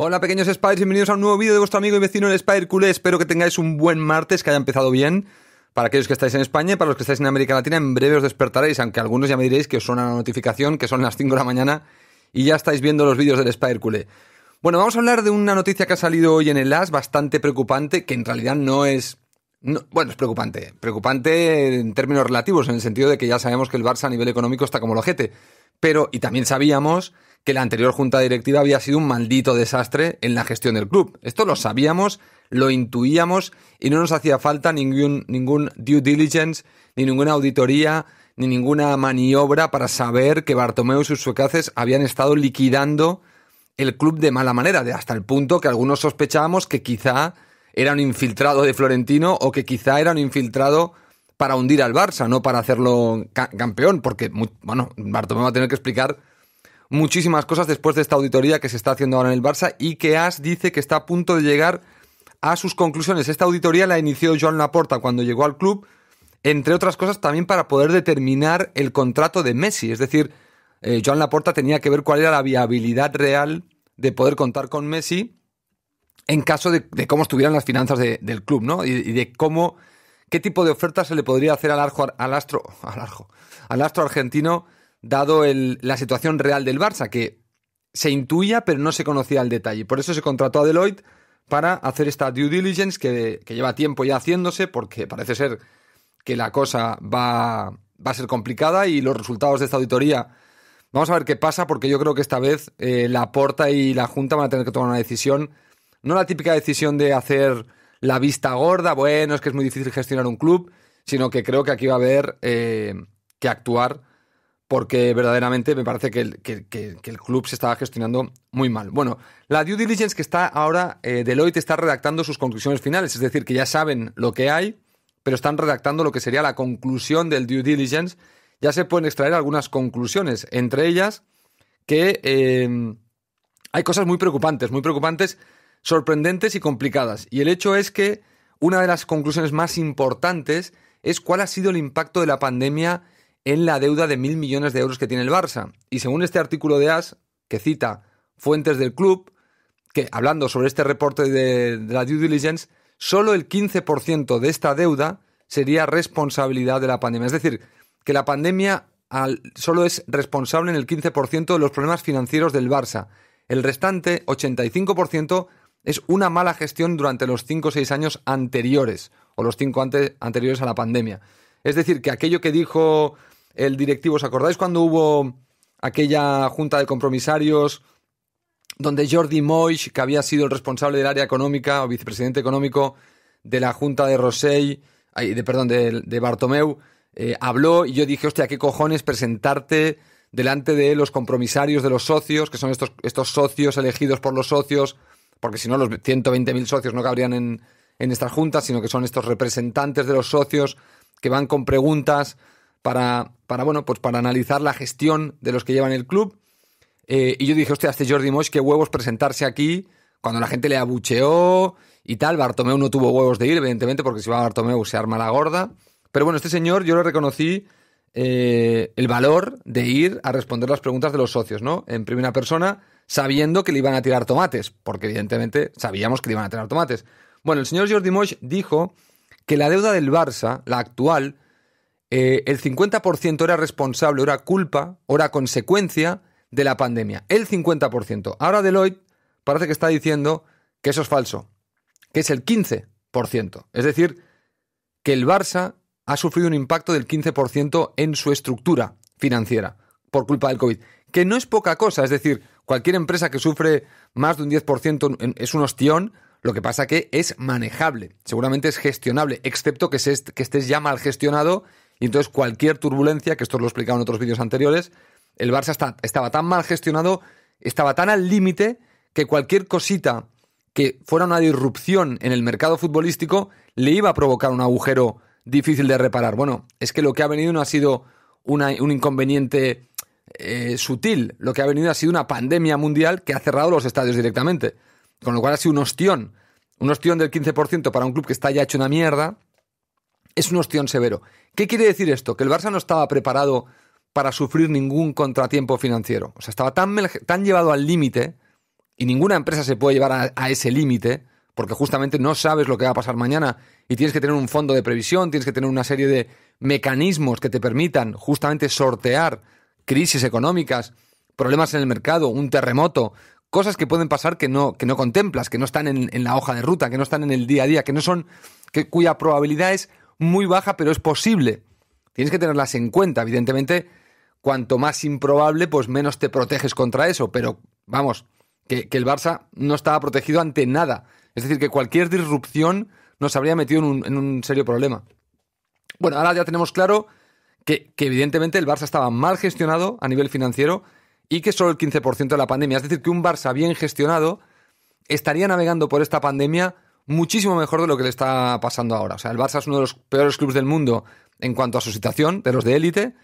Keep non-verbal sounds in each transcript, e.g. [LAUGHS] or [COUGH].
Hola pequeños Spiders, bienvenidos a un nuevo vídeo de vuestro amigo y vecino el Spider Culé. Espero que tengáis un buen martes, que haya empezado bien. Para aquellos que estáis en España y para los que estáis en América Latina, en breve os despertaréis, aunque algunos ya me diréis que os suena la notificación, que son las 5 de la mañana y ya estáis viendo los vídeos del Spider Culé. Bueno, vamos a hablar de una noticia que ha salido hoy en el AS, bastante preocupante, que en realidad no es... No, bueno, es preocupante. Preocupante en términos relativos, en el sentido de que ya sabemos que el Barça a nivel económico está como lojete pero, y también sabíamos que la anterior junta directiva había sido un maldito desastre en la gestión del club. Esto lo sabíamos, lo intuíamos y no nos hacía falta ningún, ningún due diligence, ni ninguna auditoría, ni ninguna maniobra para saber que Bartomeu y sus suecaces habían estado liquidando el club de mala manera, hasta el punto que algunos sospechábamos que quizá era un infiltrado de Florentino o que quizá era un infiltrado para hundir al Barça, no para hacerlo campeón, porque, bueno, Bartomeu va a tener que explicar muchísimas cosas después de esta auditoría que se está haciendo ahora en el Barça y que AS dice que está a punto de llegar a sus conclusiones. Esta auditoría la inició Joan Laporta cuando llegó al club, entre otras cosas también para poder determinar el contrato de Messi. Es decir, eh, Joan Laporta tenía que ver cuál era la viabilidad real de poder contar con Messi en caso de, cómo estuvieran las finanzas del club, ¿no? y de cómo ¿Qué tipo de oferta se le podría hacer al, al, astro, al, al astro argentino dado la situación real del Barça, que se intuía pero no se conocía el detalle? Por eso se contrató a Deloitte para hacer esta due diligence que, lleva tiempo ya haciéndose porque parece ser que la cosa va, va, a ser complicada y los resultados de esta auditoría vamos a ver qué pasa porque yo creo que esta vez eh, la Porta y la Junta van a tener que tomar una decisión, no la típica decisión de hacer la vista gorda, bueno, es que es muy difícil gestionar un club, sino que creo que aquí va a haber eh, que actuar porque verdaderamente me parece que el, club se estaba gestionando muy mal. Bueno, la due diligence que está ahora, eh, Deloitte está redactando sus conclusiones finales, es decir, que ya saben lo que hay, pero están redactando lo que sería la conclusión del due diligence. Ya se pueden extraer algunas conclusiones, entre ellas que eh, hay cosas muy preocupantes, muy preocupantes sorprendentes y complicadas. Y el hecho es que una de las conclusiones más importantes es cuál ha sido el impacto de la pandemia en la deuda de mil millones de euros que tiene el Barça. Y según este artículo de AS, que cita fuentes del club, que hablando sobre este reporte de, la due diligence, solo el 15% de esta deuda sería responsabilidad de la pandemia. Es decir, que la pandemia solo es responsable en el 15% de los problemas financieros del Barça. El restante, 85%, es una mala gestión durante los cinco o seis años anteriores, o los cinco antes anteriores a la pandemia. Es decir, que aquello que dijo el directivo, ¿os acordáis cuando hubo aquella junta de compromisarios donde Jordi Moix, que había sido el responsable del área económica o vicepresidente económico de la junta de Rosell, de, perdón, de, de Bartomeu, eh, habló y yo dije, hostia, ¿qué cojones presentarte delante de los compromisarios de los socios, que son estos, estos socios elegidos por los socios porque si no los 120.000 socios no cabrían en, en estas juntas, sino que son estos representantes de los socios que van con preguntas para, para bueno, pues para analizar la gestión de los que llevan el club. Eh, y yo dije, hostia, este Jordi Mois, qué huevos presentarse aquí cuando la gente le abucheó y tal. Bartomeu no tuvo huevos de ir, evidentemente, porque si va Bartomeu se arma la gorda. Pero bueno, este señor yo le reconocí eh, el valor de ir a responder las preguntas de los socios, ¿no? En primera persona sabiendo que le iban a tirar tomates, porque evidentemente sabíamos que le iban a tirar tomates. Bueno, el señor Jordi Moix dijo que la deuda del Barça, la actual, eh, el 50% era responsable, era culpa, era consecuencia de la pandemia. El 50%. Ahora Deloitte parece que está diciendo que eso es falso, que es el 15%. Es decir, que el Barça ha sufrido un impacto del 15% en su estructura financiera por culpa del COVID, que no es poca cosa, es decir, Cualquier empresa que sufre más de un 10% es un ostión, lo que pasa que es manejable, seguramente es gestionable, excepto que, estés ya mal gestionado y entonces cualquier turbulencia, que esto lo he explicado en otros vídeos anteriores, el Barça estaba tan mal gestionado, estaba tan al límite que cualquier cosita que fuera una disrupción en el mercado futbolístico le iba a provocar un agujero difícil de reparar. Bueno, es que lo que ha venido no ha sido un inconveniente eh, sutil. Lo que ha venido ha sido una pandemia mundial que ha cerrado los estadios directamente. Con lo cual ha sido un ostión. Un ostión del 15% para un club que está ya hecho una mierda. Es un ostión severo. ¿Qué quiere decir esto? Que el Barça no estaba preparado para sufrir ningún contratiempo financiero. O sea, estaba tan, tan llevado al límite, y ninguna empresa se puede llevar a ese límite, porque justamente no sabes lo que va a pasar mañana y tienes que tener un fondo de previsión, tienes que tener una serie de mecanismos que te permitan justamente sortear crisis económicas, problemas en el mercado, un terremoto, cosas que pueden pasar que no, que no contemplas, que no están en, la hoja de ruta, que no están en el día a día, que no son, que, cuya probabilidad es muy baja, pero es posible. Tienes que tenerlas en cuenta, evidentemente. Cuanto más improbable, pues menos te proteges contra eso. Pero vamos, que, el Barça no estaba protegido ante nada. Es decir, que cualquier disrupción nos habría metido en un serio problema. Bueno, ahora ya tenemos claro que, evidentemente el Barça estaba mal gestionado a nivel financiero y que solo el 15% de la pandemia. Es decir, que un Barça bien gestionado estaría navegando por esta pandemia muchísimo mejor de lo que le está pasando ahora. O sea, el Barça es uno de los peores clubes del mundo en cuanto a su situación, de los de élite,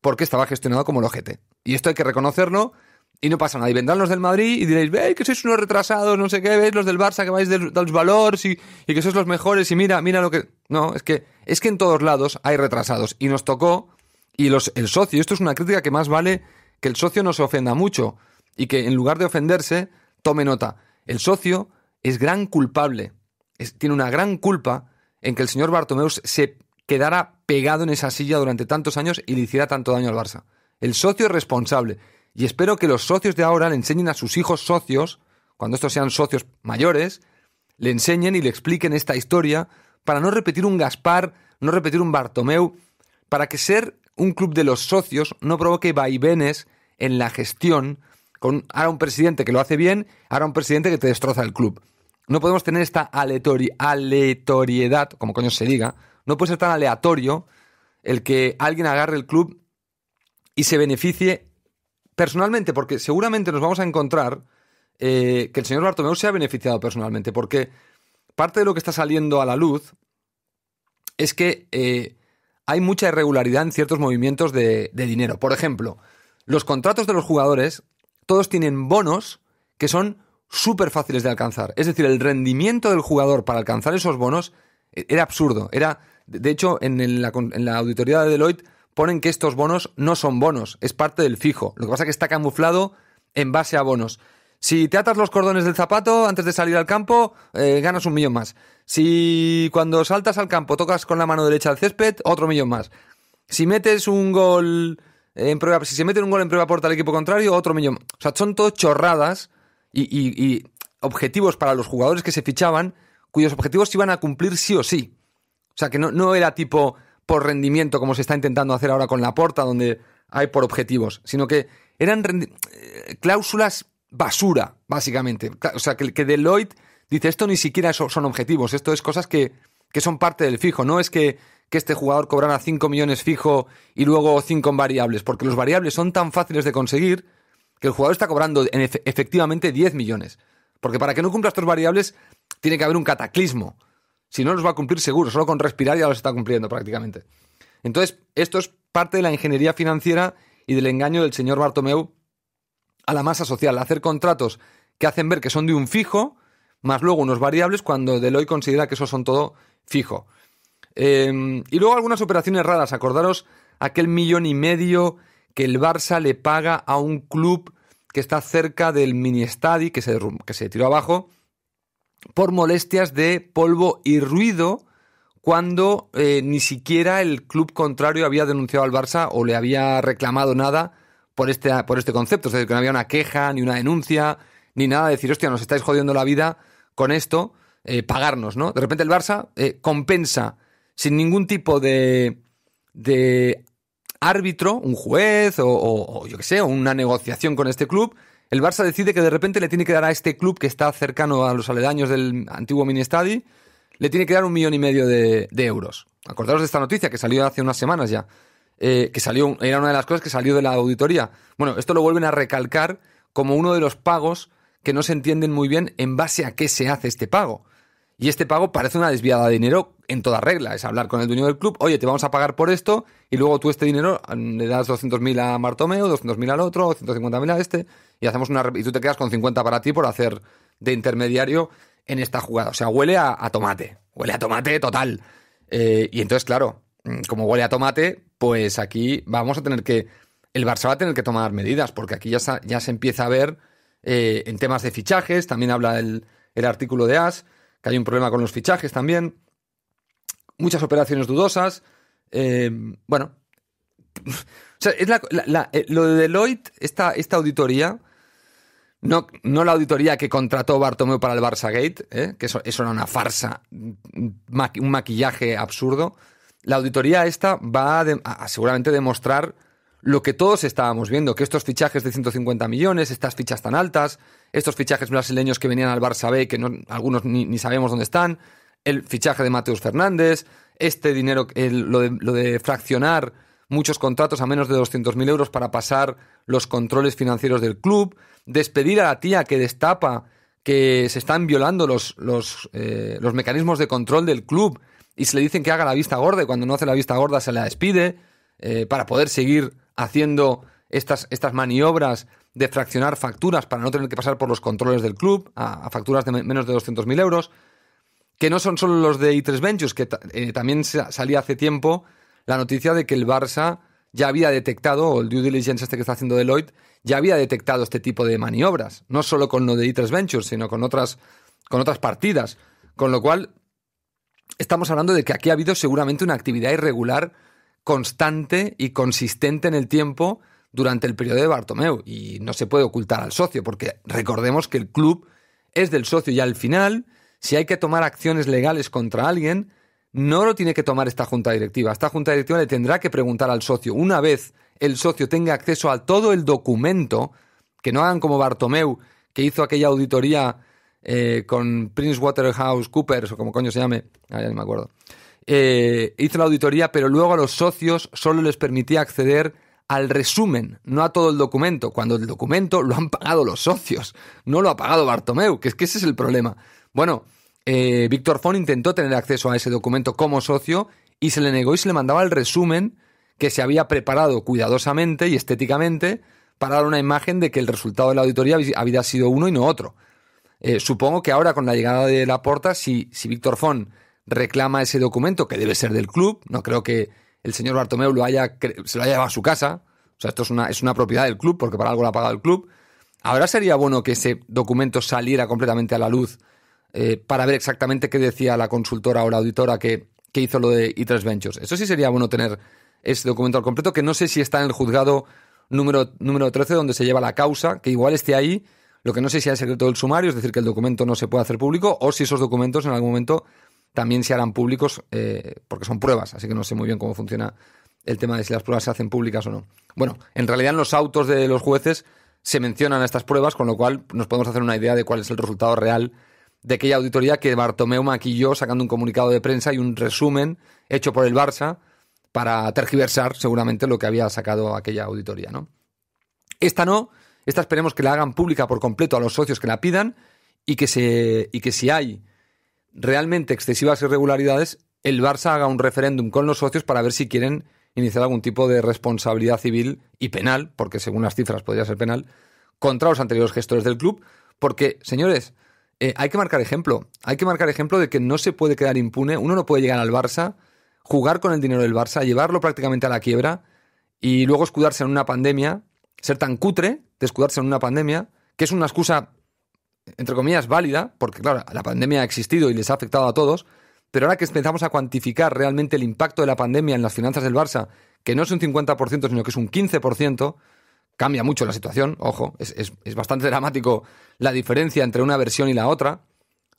porque estaba gestionado como el OGT Y esto hay que reconocerlo y no pasa nada. Y vendrán los del Madrid y diréis, veis que sois unos retrasados, no sé qué, veis los del Barça que vais de, de los valores y, que sois los mejores y mira, mira lo que... No, es que, es que en todos lados hay retrasados. Y nos tocó, y los, el socio, esto es una crítica que más vale que el socio no se ofenda mucho y que en lugar de ofenderse, tome nota. El socio es gran culpable, tiene una gran culpa en que el señor Bartomeus se quedara pegado en esa silla durante tantos años y le hiciera tanto daño al Barça. El socio es responsable. Y espero que los socios de ahora le enseñen a sus hijos socios, cuando estos sean socios mayores, le enseñen y le expliquen esta historia para no repetir un Gaspar, no repetir un Bartomeu, para que ser un club de los socios no provoque vaivenes en la gestión con ahora un presidente que lo hace bien, ahora un presidente que te destroza el club. No podemos tener esta aleatoriedad, como coño se diga, no puede ser tan aleatorio el que alguien agarre el club y se beneficie personalmente, porque seguramente nos vamos a encontrar eh, que el señor Bartomeu se ha beneficiado personalmente, porque parte de lo que está saliendo a la luz es que eh, hay mucha irregularidad en ciertos movimientos de, dinero. Por ejemplo, los contratos de los jugadores, todos tienen bonos que son súper fáciles de alcanzar. Es decir, el rendimiento del jugador para alcanzar esos bonos e-, era absurdo. Era, de hecho, en la auditoría de Deloitte ponen que estos bonos no son bonos, es parte del fijo. Lo que pasa es que está camuflado en base a bonos. Si te atas los cordones del zapato antes de salir al campo, eh, ganas un millón más. Si cuando saltas al campo tocas con la mano derecha el césped, otro millón más. Si metes un gol en prueba, si se mete un gol en prueba porta al equipo contrario, otro millón. O sea, son todo chorradas y, objetivos para los jugadores que se fichaban, cuyos objetivos se iban a cumplir sí o sí. O sea, que no, no era tipo, por rendimiento, como se está intentando hacer ahora con la porta, donde hay por objetivos, sino que eran eh, cláusulas basura, básicamente. O sea, que, que, Deloitte dice, esto ni siquiera son, objetivos, esto es cosas que, son parte del fijo, no es que, este jugador cobrara 5 millones fijo y luego 5 en variables, porque los variables son tan fáciles de conseguir que el jugador está cobrando efectivamente 10 millones. Porque para que no cumpla estos variables tiene que haber un cataclismo. Si no los va a cumplir seguro, solo con respirar ya los está cumpliendo prácticamente. Entonces, esto es parte de la ingeniería financiera y del engaño del señor Bartomeu a la masa social, hacer contratos que hacen ver que son de un fijo, más luego unos variables cuando Deloitte considera que esos son todo fijo. Em, y luego algunas operaciones raras, acordaros aquel millón y medio que el Barça le paga a un club que está cerca del mini estadi que se, que se tiró abajo por molestias de polvo y ruido cuando eh, ni siquiera el club contrario había denunciado al Barça o le había reclamado nada por este, por este concepto. Es decir, que no había una queja, ni una denuncia, ni nada de decir, hostia, nos estáis jodiendo la vida con esto, eh, pagarnos, ¿no? De repente el Barça eh, compensa sin ningún tipo de, árbitro, un juez o, o yo qué sé, o una negociación con este club, el Barça decide que de repente le tiene que dar a este club que está cercano a los aledaños del antiguo mini estadi le tiene que dar un millón y medio de, euros. Acordaros de esta noticia que salió hace unas semanas ya, eh, que salió, era una de las cosas que salió de la auditoría. Bueno, esto lo vuelven a recalcar como uno de los pagos que no se entienden muy bien en base a qué se hace este pago. Y este pago parece una desviada de dinero en toda regla. Es hablar con el dueño del club, oye, te vamos a pagar por esto, y luego tú este dinero mm, le das 200.000 a Martomeo, 200.000 al otro, 150.000 a este y hacemos una y tú te quedas con 50 para ti por hacer de intermediario en esta jugada. O sea, huele a, tomate, huele a tomate total. Eh, y entonces, claro, mm, como huele a tomate, pues aquí vamos a tener que, el Barça va a tener que tomar medidas, porque aquí ya, ya se empieza a ver eh, en temas de fichajes, también habla el, el artículo de As, que hay un problema con los fichajes también, muchas operaciones dudosas, eh, bueno, [LAUGHS] o sea, lo de Deloitte, esta, esta auditoría, no, la auditoría que contrató Bartomeu para el Barça Gate, ¿eh? que eso, era una farsa, un maquillaje absurdo. La auditoría esta va a, seguramente demostrar lo que todos estábamos viendo, que estos fichajes de 150 millones, estas fichas tan altas, estos fichajes brasileños que venían al Barça B, que no, algunos ni, sabemos dónde están, el fichaje de Mateus Fernández, este dinero, lo, de, fraccionar muchos contratos a menos de 200.000 euros para pasar los controles financieros del club, despedir a la tía que destapa que se están violando los, eh, los, mecanismos de control del club y se le dicen que haga la vista gorda y cuando no hace la vista gorda se la despide eh, para poder seguir haciendo estas, estas maniobras de fraccionar facturas para no tener que pasar por los controles del club a, facturas de menos de 200.000 euros, que no son solo los de i3 Ventures, que eh, también salía hace tiempo la noticia de que el Barça ya había detectado, o el due diligence este que está haciendo Deloitte, ya había detectado este tipo de maniobras, no solo con lo de E3 Ventures, sino con otras, con otras partidas. Con lo cual, estamos hablando de que aquí ha habido seguramente una actividad irregular constante y consistente en el tiempo durante el periodo de Bartomeu y no se puede ocultar al socio, porque recordemos que el club es del socio y al final, si hay que tomar acciones legales contra alguien, no lo tiene que tomar esta junta directiva. Esta junta directiva le tendrá que preguntar al socio. Una vez el socio tenga acceso a todo el documento, que no hagan como Bartomeu, que hizo aquella auditoría eh, con Prince Waterhouse Coopers, o como coño se llame, ah, ya no me acuerdo. Eh, hizo la auditoría, pero luego a los socios solo les permitía acceder al resumen, no a todo el documento, cuando el documento lo han pagado los socios, no lo ha pagado Bartomeu, que es que ese es el problema. Bueno, eh, Víctor Font intentó tener acceso a ese documento como socio y se le negó y se le mandaba el resumen que se había preparado cuidadosamente y estéticamente para dar una imagen de que el resultado de la auditoría había sido uno y no otro. Eh, supongo que ahora con la llegada de Laporta, si, si Víctor Fon reclama ese documento, que debe ser del club, no creo que el señor Bartomeu lo haya, se lo haya llevado a su casa, o sea, esto es una, es una propiedad del club porque para algo lo ha pagado el club, ahora sería bueno que ese documento saliera completamente a la luz eh, para ver exactamente qué decía la consultora o la auditora que, hizo lo de i 3 Ventures. Eso sí sería bueno tener ese documento al completo, que no sé si está en el juzgado número, número 13, donde se lleva la causa, que igual esté ahí. Lo que no sé si el secreto del sumario, es decir, que el documento no se puede hacer público, o si esos documentos en algún momento también se harán públicos, eh, porque son pruebas, así que no sé muy bien cómo funciona el tema de si las pruebas se hacen públicas o no. Bueno, en realidad en los autos de los jueces se mencionan estas pruebas, con lo cual nos podemos hacer una idea de cuál es el resultado real de aquella auditoría que Bartomeu maquilló sacando un comunicado de prensa y un resumen hecho por el Barça para tergiversar seguramente lo que había sacado aquella auditoría, ¿no? Esta no, esta esperemos que la hagan pública por completo a los socios que la pidan y que, se, y que si hay realmente excesivas irregularidades, el Barça haga un referéndum con los socios para ver si quieren iniciar algún tipo de responsabilidad civil y penal, porque según las cifras podría ser penal, contra los anteriores gestores del club, porque, señores, eh, hay que marcar ejemplo. Hay que marcar ejemplo de que no se puede quedar impune. Uno no puede llegar al Barça, jugar con el dinero del Barça, llevarlo prácticamente a la quiebra y luego escudarse en una pandemia, ser tan cutre de escudarse en una pandemia, que es una excusa, entre comillas, válida, porque claro, la pandemia ha existido y les ha afectado a todos, pero ahora que empezamos a cuantificar realmente el impacto de la pandemia en las finanzas del Barça, que no es un 50%, sino que es un 15%, Cambia mucho la situación, ojo, es, bastante [LAUGHS] dramático la diferencia entre una versión y la otra.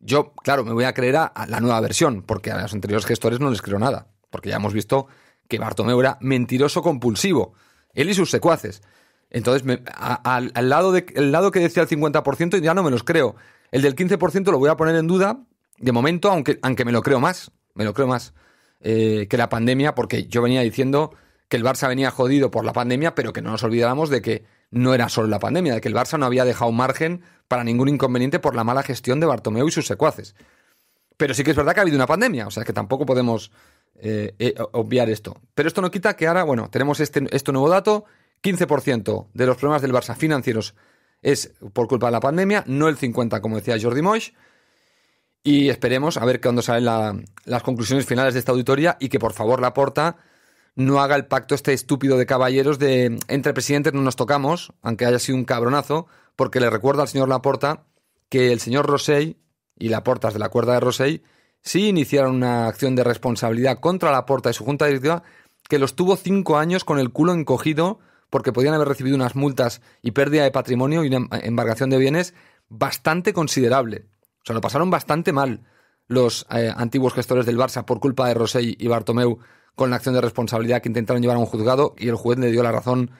Yo, claro, me voy a creer a, la nueva versión, porque a los anteriores gestores no les creo nada, porque ya hemos visto que Bartomeu era mentiroso compulsivo, él y sus secuaces. Entonces, al lado de, el lado que decía el 50% ya no me los creo. El del 15% lo voy a poner en duda, de momento, aunque, aunque me lo creo más, me lo creo más eh, que la pandemia, porque yo venía diciendo el Barça venía jodido por la pandemia, pero que no nos olvidáramos de que no era solo la pandemia, de que el Barça no había dejado margen para ningún inconveniente por la mala gestión de Bartomeu y sus secuaces. Pero sí que es verdad que ha habido una pandemia, o sea que tampoco podemos eh, eh, obviar esto. Pero esto no quita que ahora, bueno, tenemos este, este nuevo dato, 15% de los problemas del Barça financieros es por culpa de la pandemia, no el 50% como decía Jordi Moix. Y esperemos a ver cuándo salen las conclusiones finales de esta auditoría y que por favor la aporta no haga el pacto este estúpido de caballeros de entre presidentes no nos tocamos, aunque haya sido un cabronazo, porque le recuerda al señor Laporta que el señor Rosell y portas de la cuerda de Rosell sí iniciaron una acción de responsabilidad contra Laporta y su junta directiva que los tuvo cinco años con el culo encogido porque podían haber recibido unas multas y pérdida de patrimonio y una em, embargación de bienes bastante considerable. O sea, lo pasaron bastante mal los eh, antiguos gestores del Barça por culpa de Rosell y Bartomeu con la acción de responsabilidad que intentaron llevar a un juzgado y el juez le dio la razón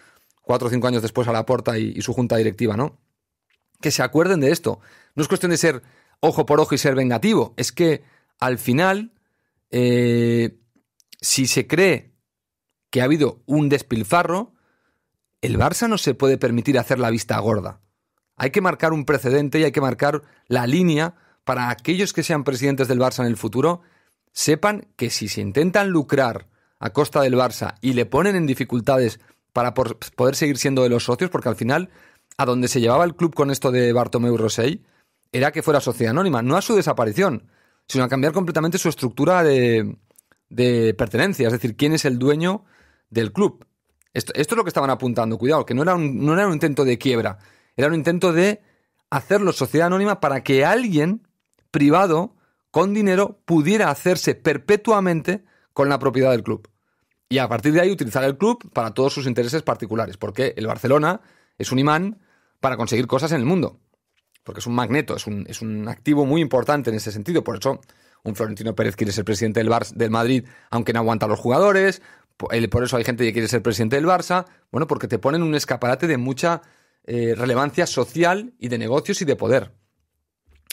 cuatro o cinco años después a la porta y, su junta directiva, ¿no? Que se acuerden de esto. No es cuestión de ser ojo por ojo y ser vengativo. Es que al final, eh, si se cree que ha habido un despilfarro, el Barça no se puede permitir hacer la vista gorda. Hay que marcar un precedente y hay que marcar la línea para aquellos que sean presidentes del Barça en el futuro sepan que si se intentan lucrar a costa del Barça y le ponen en dificultades para poder seguir siendo de los socios, porque al final a donde se llevaba el club con esto de Bartomeu Rosell era que fuera sociedad anónima, no a su desaparición, sino a cambiar completamente su estructura de, de pertenencia, es decir, quién es el dueño del club. Esto, es lo que estaban apuntando, cuidado, que no era, no era un intento de quiebra, era un intento de hacerlo sociedad anónima para que alguien privado con dinero pudiera hacerse perpetuamente con la propiedad del club. Y a partir de ahí utilizar el club para todos sus intereses particulares, porque el Barcelona es un imán para conseguir cosas en el mundo, porque es un magneto, es un, activo muy importante en ese sentido. Por eso, un Florentino Pérez quiere ser presidente del, del Madrid, aunque no aguanta a los jugadores, eh, por eso hay gente que quiere ser presidente del Barça, bueno, porque te ponen un escaparate de mucha eh, relevancia social y de negocios y de poder.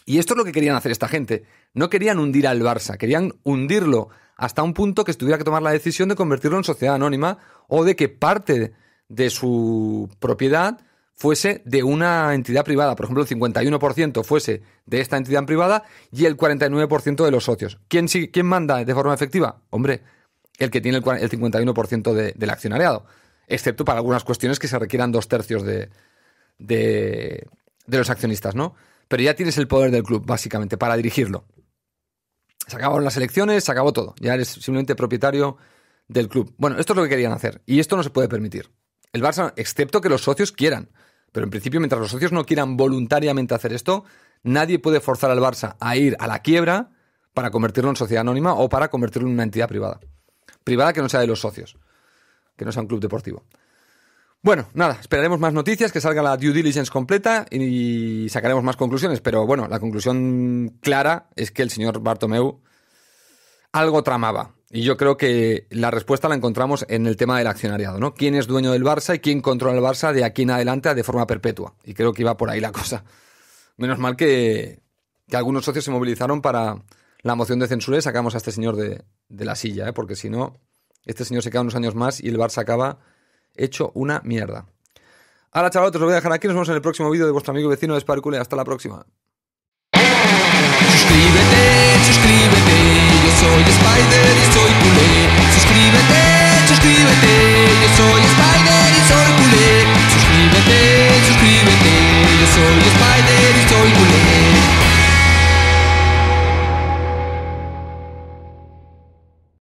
Y esto es lo que querían hacer esta gente, no querían hundir al Barça, querían hundirlo hasta un punto que tuviera que tomar la decisión de convertirlo en sociedad anónima o de que parte de su propiedad fuese de una entidad privada. Por ejemplo, el 51% fuese de esta entidad privada y el 49% de los socios. ¿Quién, manda de forma efectiva? Hombre, el que tiene el, 51% del accionariado, excepto para algunas cuestiones que se requieran dos tercios de, de, de los accionistas, ¿no? Pero ya tienes el poder del club, básicamente, para dirigirlo se acabaron las elecciones, se acabó todo. Ya eres simplemente propietario del club. Bueno, esto es lo que querían hacer y esto no se puede permitir. El Barça, excepto que los socios quieran. Pero en principio, mientras los socios no quieran voluntariamente hacer esto, nadie puede forzar al Barça a ir a la quiebra para convertirlo en sociedad anónima o para convertirlo en una entidad privada. Privada que no sea de los socios, que no sea un club deportivo. Bueno, nada, esperaremos más noticias, que salga la due diligence completa y sacaremos más conclusiones. Pero bueno, la conclusión clara es que el señor Bartomeu algo tramaba. Y yo creo que la respuesta la encontramos en el tema del accionariado, ¿no? ¿Quién es dueño del Barça y quién controla el Barça de aquí en adelante de forma perpetua? Y creo que iba por ahí la [LAUGHS] cosa. Menos mal que, algunos socios se movilizaron para la moción de censura y sacamos a este señor de, de la silla, ¿eh? porque si no, este señor se queda unos años más y el Barça acaba hecho una mierda. Ahora, chavalotes, os voy a dejar aquí. Nos vemos en el próximo vídeo de vuestro amigo vecino de Sparkule. Hasta la próxima. Suscríbete, suscríbete. Yo soy Spider y soy culé. Suscríbete, suscríbete. Yo soy Spider y soy culé. Suscríbete, suscríbete. Yo soy Spider y soy culé.